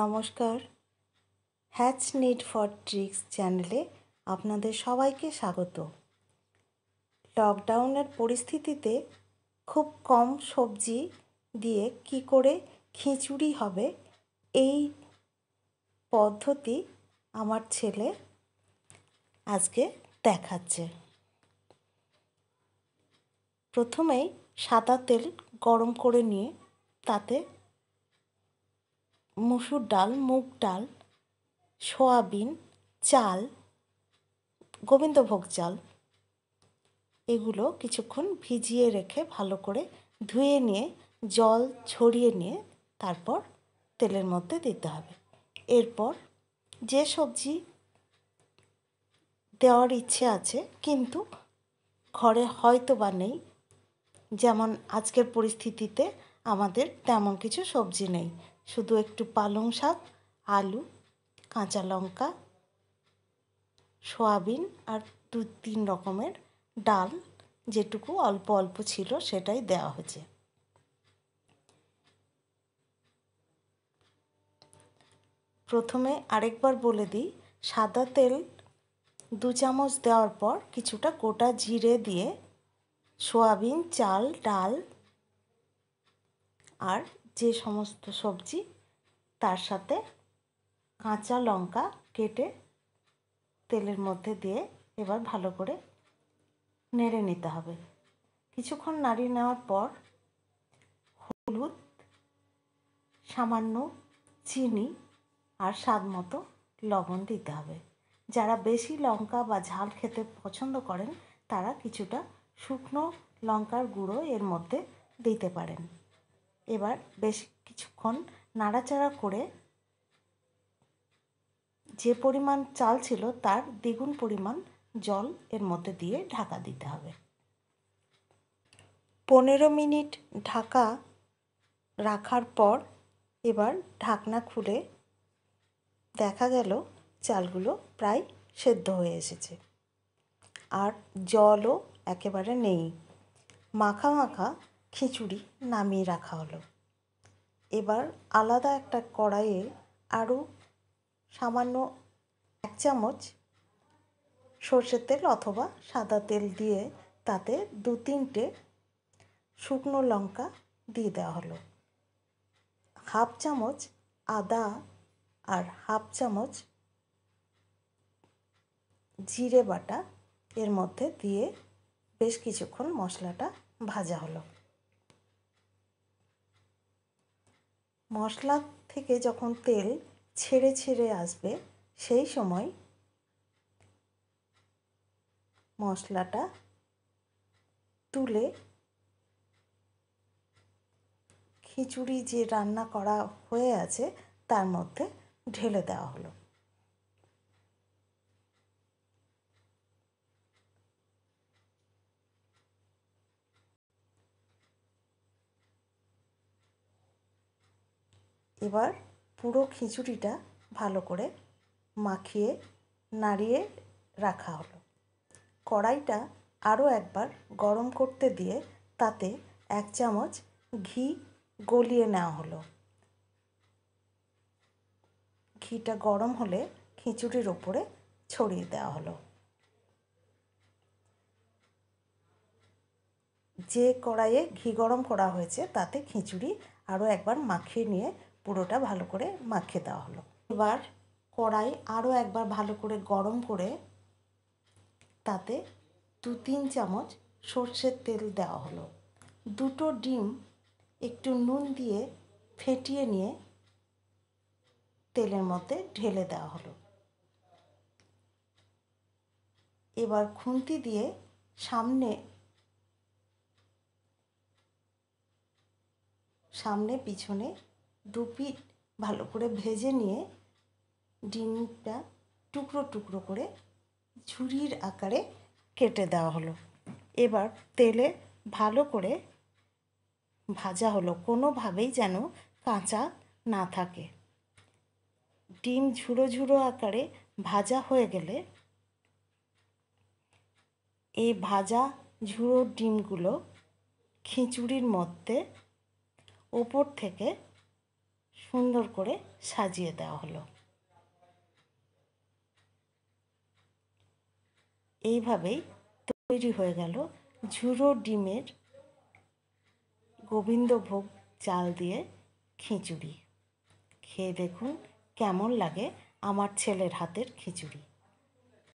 নমস্কার hatch need for tricks চ্যানেলে আপনাদের সবাইকে স্বাগত লকডাউনের পরিস্থিতিতে খুব কম সবজি দিয়ে কি করে খিচুড়ি হবে এই পদ্ধতি আমার ছেলে আজকে দেখাচ্ছে প্রথমেই সাদা তেল গরম করে নিয়ে তাতে মুসুর ডাল মুগ ডাল সোয়াবিন চাল গোবিন্দভোগ চাল এগুলো কিছুক্ষণ ভিজিয়ে রেখে ভালো করে ধুয়ে নিয়ে জল ছড়িয়ে নিয়ে তারপর তেলের মধ্যে দিতে হবে এরপর যে সবজি দেওয়ার ইচ্ছে আছে কিন্তু ঘরে হয়তো বা নেই যেমন আজকের পরিস্থিতিতে আমাদের তেমন কিছু সবজি নেই শুধু একটু পালং শাক আলু কাঁচা লঙ্কা সয়াবিন আর দু তিন রকমের ডাল যেটুকু অল্প অল্প ছিল সেটাই দেওয়া হয়েছে প্রথমে আরেকবার বলে দিই সাদা তেল দু চামচ দেওয়ার পর কিছুটা গোটা জিরে দিয়ে সোয়াবিন চাল ডাল আর যে সমস্ত সবজি তার সাথে কাঁচা লঙ্কা কেটে তেলের মধ্যে দিয়ে এবার ভালো করে নেড়ে নিতে হবে কিছুক্ষণ নাড়িয়ে নেওয়ার পর হলুদ সামান্য চিনি আর স্বাদ মতো লবণ দিতে হবে যারা বেশি লঙ্কা বা ঝাল খেতে পছন্দ করেন তারা কিছুটা শুকনো লঙ্কার গুঁড়ো এর মধ্যে দিতে পারেন এবার বেশ কিছুক্ষণ নাড়াচাড়া করে যে পরিমাণ চাল ছিল তার দ্বিগুণ পরিমাণ জল এর মধ্যে দিয়ে ঢাকা দিতে হবে পনেরো মিনিট ঢাকা রাখার পর এবার ঢাকনা খুলে দেখা গেল চালগুলো প্রায় সেদ্ধ হয়ে এসেছে আর জলও একেবারে নেই মাখা মাখা খিচুড়ি নামিয়ে রাখা হলো এবার আলাদা একটা কড়াইয়ে আরও সামান্য এক চামচ সর্ষের তেল অথবা সাদা তেল দিয়ে তাতে দু তিনটে শুকনো লঙ্কা দিয়ে দেওয়া হলো হাফ চামচ আদা আর হাফ চামচ জিরে বাটা এর মধ্যে দিয়ে বেশ কিছুক্ষণ মশলাটা ভাজা হলো মশলা থেকে যখন তেল ছেড়ে ছেড়ে আসবে সেই সময় মশলাটা তুলে খিচুড়ি যে রান্না করা হয়ে আছে তার মধ্যে ঢেলে দেওয়া হলো এবার পুরো খিচুড়িটা ভালো করে মাখিয়ে নাড়িয়ে রাখা হলো কড়াইটা আরও একবার গরম করতে দিয়ে তাতে এক চামচ ঘি গলিয়ে নেওয়া হলো ঘিটা গরম হলে খিচুড়ির ওপরে ছড়িয়ে দেওয়া হলো যে কড়াইয়ে ঘি গরম করা হয়েছে তাতে খিচুড়ি আরও একবার মাখিয়ে নিয়ে পুরোটা ভালো করে মাখিয়ে দেওয়া হলো এবার কড়াই আরও একবার ভালো করে গরম করে তাতে দু তিন চামচ সর্ষের তেল দেওয়া হলো দুটো ডিম একটু নুন দিয়ে ফেটিয়ে নিয়ে তেলের মধ্যে ঢেলে দেওয়া হলো এবার খুন্তি দিয়ে সামনে সামনে পিছনে দু পিঠ ভালো করে ভেজে নিয়ে ডিমটা টুকরো টুকরো করে ঝুড়ির আকারে কেটে দেওয়া হলো এবার তেলে ভালো করে ভাজা হলো কোনোভাবেই যেন কাঁচা না থাকে ডিম ঝুড়ো ঝুড়ো আকারে ভাজা হয়ে গেলে এই ভাজা ঝুরো ডিমগুলো খিচুড়ির মধ্যে ওপর থেকে সুন্দর করে সাজিয়ে দেওয়া হলো এইভাবেই তৈরি হয়ে গেল ঝুরো ডিমের গোবিন্দভোগ চাল দিয়ে খিচুড়ি খেয়ে দেখুন কেমন লাগে আমার ছেলের হাতের খিচুড়ি